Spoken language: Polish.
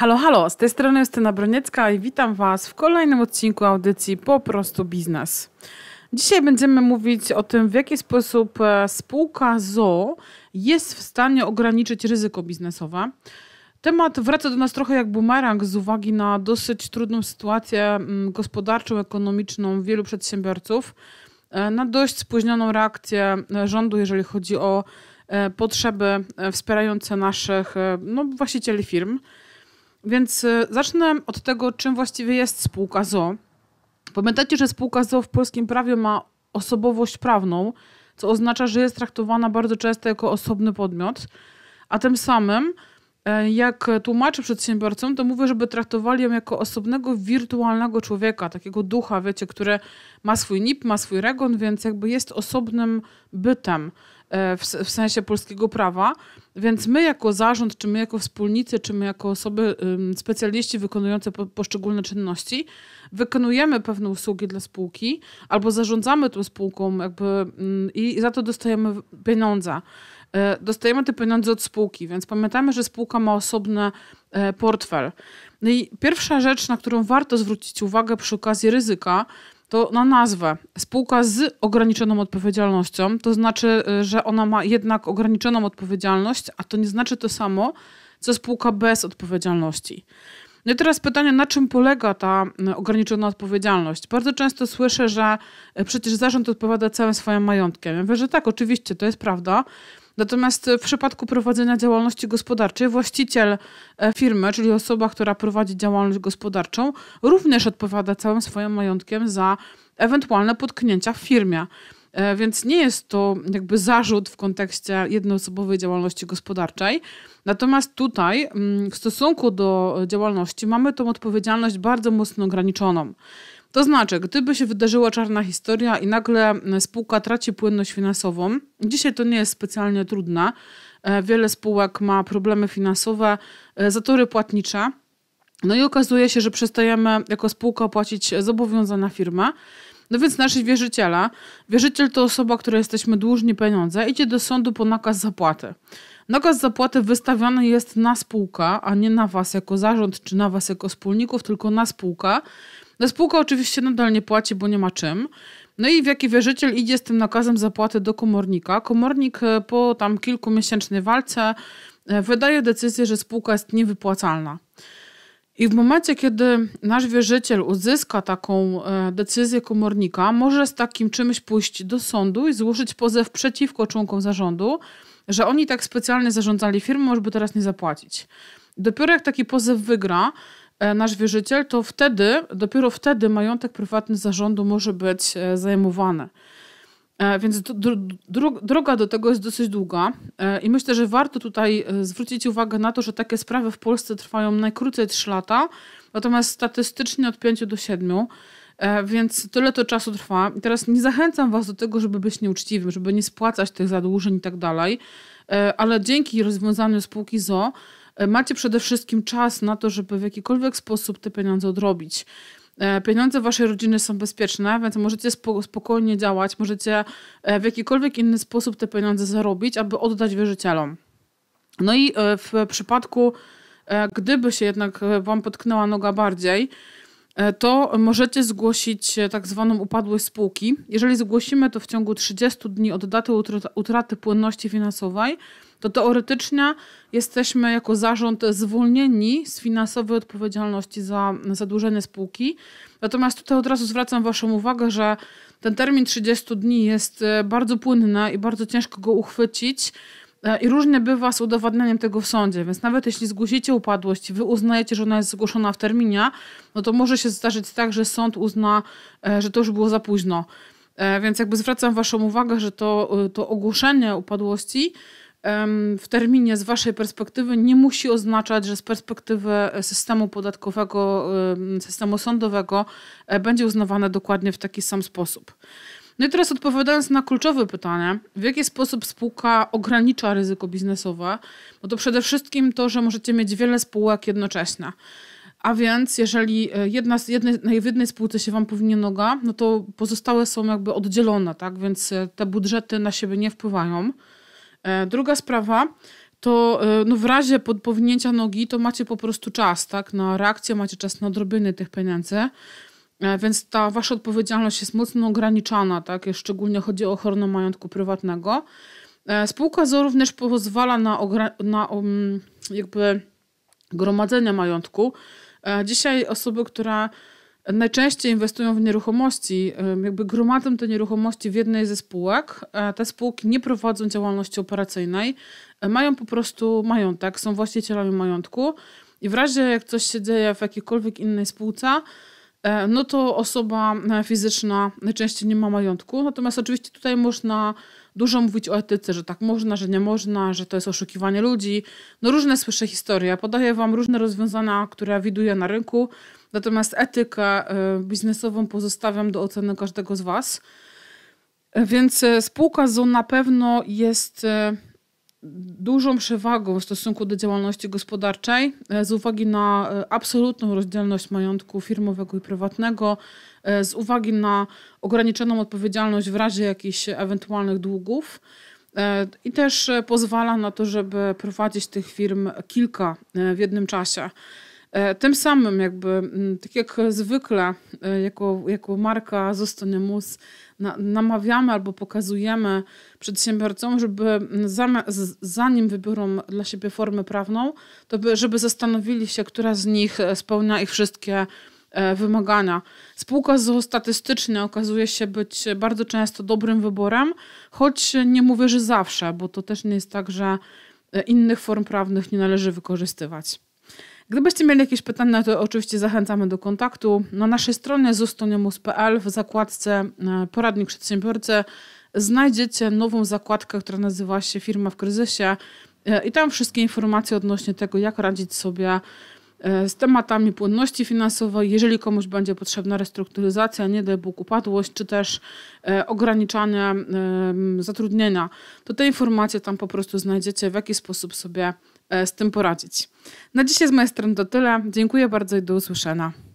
Halo, halo, z tej strony Justyna Broniecka i witam Was w kolejnym odcinku audycji Po prostu Biznes. Dzisiaj będziemy mówić o tym, w jaki sposób e, spółka ZO jest w stanie ograniczyć ryzyko biznesowe. Temat wraca do nas trochę jak bumerang z uwagi na dosyć trudną sytuację mm, gospodarczą, ekonomiczną wielu przedsiębiorców, e, na dość spóźnioną reakcję e, rządu, jeżeli chodzi o potrzeby wspierające naszych no, właścicieli firm. Więc e, zacznę od tego, czym właściwie jest spółka ZO. Pamiętajcie, że spółka ZO w polskim prawie ma osobowość prawną, co oznacza, że jest traktowana bardzo często jako osobny podmiot, a tym samym, e, jak tłumaczę przedsiębiorcom, to mówię, żeby traktowali ją jako osobnego, wirtualnego człowieka, takiego ducha, wiecie, które ma swój NIP, ma swój REGON, więc jakby jest osobnym bytem. E, w, w sensie polskiego prawa. Więc my jako zarząd, czy my jako wspólnicy, czy my jako osoby, specjaliści wykonujące po, poszczególne czynności, wykonujemy pewne usługi dla spółki albo zarządzamy tą spółką jakby, i za to dostajemy pieniądze. E, dostajemy te pieniądze od spółki, więc pamiętajmy, że spółka ma osobny e, portfel. No i pierwsza rzecz, na którą warto zwrócić uwagę przy okazji ryzyka, to na nazwę spółka z ograniczoną odpowiedzialnością, to znaczy, y, że ona ma jednak ograniczoną odpowiedzialność, a to nie znaczy to samo, co spółka bez odpowiedzialności. No i teraz pytanie, na czym polega ta y, ograniczona odpowiedzialność? Bardzo często słyszę, że y, przecież zarząd odpowiada całym swoim majątkiem. Ja mówię, że tak, oczywiście, to jest prawda, Natomiast e, w przypadku prowadzenia działalności gospodarczej właściciel e, firmy, czyli osoba, która prowadzi działalność gospodarczą, również odpowiada całym swoim majątkiem za ewentualne potknięcia w firmie. E, więc nie jest to jakby zarzut w kontekście jednoosobowej działalności gospodarczej. Natomiast tutaj mm, w stosunku do działalności mamy tą odpowiedzialność bardzo mocno ograniczoną. To znaczy, gdyby się wydarzyła czarna historia i nagle spółka traci płynność finansową, dzisiaj to nie jest specjalnie trudne. Wiele spółek ma problemy finansowe, e, zatory płatnicze. No i okazuje się, że przestajemy jako spółka płacić zobowiązana firma. No więc nasi wierzyciela, wierzyciel to osoba, której jesteśmy dłużni pieniądze, idzie do sądu po nakaz zapłaty. Nakaz zapłaty wystawiany jest na spółkę, a nie na was jako zarząd czy na was jako wspólników, tylko na spółkę. No spółka oczywiście nadal nie płaci, bo nie ma czym. No i w jaki wierzyciel idzie z tym nakazem zapłaty do komornika. Komornik e, po tam kilkumiesięcznej walce e, wydaje decyzję, że spółka jest niewypłacalna. I w momencie, kiedy nasz wierzyciel uzyska taką e, decyzję komornika, może z takim czymś pójść do sądu i złożyć pozew przeciwko członkom zarządu, że oni tak specjalnie zarządzali firmą, żeby teraz nie zapłacić. Dopiero jak taki pozew wygra, E, nasz wierzyciel, to wtedy, dopiero wtedy majątek prywatny zarządu może być e, zajmowany. E, więc droga do tego jest dosyć długa i myślę, że warto tutaj zwrócić uwagę na to, że takie sprawy w Polsce trwają najkrócej 3 lata, natomiast statystycznie od 5 do 7, więc tyle to czasu trwa. I teraz nie zachęcam Was do tego, żeby być nieuczciwym, żeby nie spłacać tych zadłużeń i tak dalej, ale dzięki rozwiązaniu spółki ZO E, macie przede wszystkim czas na to, żeby w jakikolwiek sposób te pieniądze odrobić. E, pieniądze waszej rodziny są bezpieczne, więc możecie spokojnie działać, możecie e, w jakikolwiek inny sposób te pieniądze zarobić, aby oddać wierzycielom. No i w przypadku, gdyby się jednak wam potknęła noga bardziej, E, to możecie zgłosić e, tak zwaną upadłość spółki. Jeżeli zgłosimy to w ciągu 30 dni od daty utraty płynności finansowej, to teoretycznie jesteśmy jako zarząd zwolnieni z finansowej odpowiedzialności za zadłużenie spółki. Natomiast tutaj od razu zwracam Waszą uwagę, że ten termin 30 dni jest e, bardzo płynny i bardzo ciężko go uchwycić. E, I różnie bywa z udowadnianiem tego w sądzie, więc nawet jeśli zgłosicie upadłość i wy uznajecie, że ona jest zgłoszona w terminie, no to może się zdarzyć tak, że sąd uzna, e, że to już było za późno. E, więc jakby zwracam Waszą uwagę, że to, to ogłoszenie upadłości w terminie z Waszej perspektywy nie musi oznaczać, że z perspektywy systemu podatkowego, systemu sądowego będzie uznawane dokładnie w taki sam sposób. No i teraz odpowiadając na kluczowe pytanie, w jaki sposób spółka ogranicza ryzyko biznesowe, no to przede wszystkim to, że możecie mieć wiele spółek jednocześnie. A więc jeżeli e, jedna, jednej, w jednej spółce się Wam powinien noga, no to pozostałe są jakby oddzielone, tak? Więc e, te budżety na siebie nie wpływają. E, druga sprawa to no w razie podpowinięcia nogi to macie po prostu czas tak? na reakcję, macie czas na odrobienie tych pieniędzy. E, więc ta wasza odpowiedzialność jest mocno ograniczana, tak? szczególnie chodzi o ochronę majątku prywatnego. E, spółka ZO również pozwala na, na um, jakby gromadzenie majątku. E, dzisiaj osoby, które najczęściej inwestują w nieruchomości, jakby gromadzą te nieruchomości w jednej ze spółek. Te spółki nie prowadzą działalności operacyjnej, mają po prostu majątek, są właścicielami majątku i w razie jak coś się dzieje w jakiejkolwiek innej spółce, E, no to osoba e, fizyczna najczęściej nie ma majątku. Natomiast oczywiście tutaj można dużo mówić o etyce, że tak można, że nie można, że to jest oszukiwanie ludzi. No różne słyszę historie. Podaję Wam różne rozwiązania, które widuję na rynku. Natomiast etykę e, biznesową pozostawiam do oceny każdego z Was. Więc spółka ZON na pewno jest dużą przewagą w stosunku do działalności gospodarczej e, z uwagi na e, absolutną rozdzielność majątku firmowego i prywatnego, e, z uwagi na ograniczoną odpowiedzialność w razie jakichś ewentualnych długów. I też pozwala na to, żeby prowadzić tych firm kilka w jednym czasie. E, tym samym jakby, mm, tak jak zwykle, e, jako, jako marka Zostanie na, namawiamy albo pokazujemy przedsiębiorcom, żeby mm, zanim wybiorą dla siebie formę prawną, to by, żeby zastanowili się, która z nich spełnia ich wszystkie e, wymagania. Spółka zoostatystycznie okazuje się być bardzo często dobrym wyborem, choć nie mówię, że zawsze, bo to też nie jest tak, że innych form prawnych nie należy wykorzystywać. Gdybyście mieli jakieś pytania, to oczywiście zachęcamy do kontaktu. Na naszej stronie zustonimus.pl w zakładce e, poradnik przedsiębiorcy znajdziecie nową zakładkę, która nazywa się Firma w kryzysie e, i tam wszystkie informacje odnośnie tego, jak radzić sobie e, z tematami płynności finansowej, jeżeli komuś będzie potrzebna restrukturyzacja, nie daj Bóg upadłość, czy też ograniczanie zatrudnienia, to te informacje tam po prostu znajdziecie, w jaki sposób sobie E, z tym poradzić. Na dzisiaj z mojej strony to tyle. Dziękuję bardzo i do usłyszenia.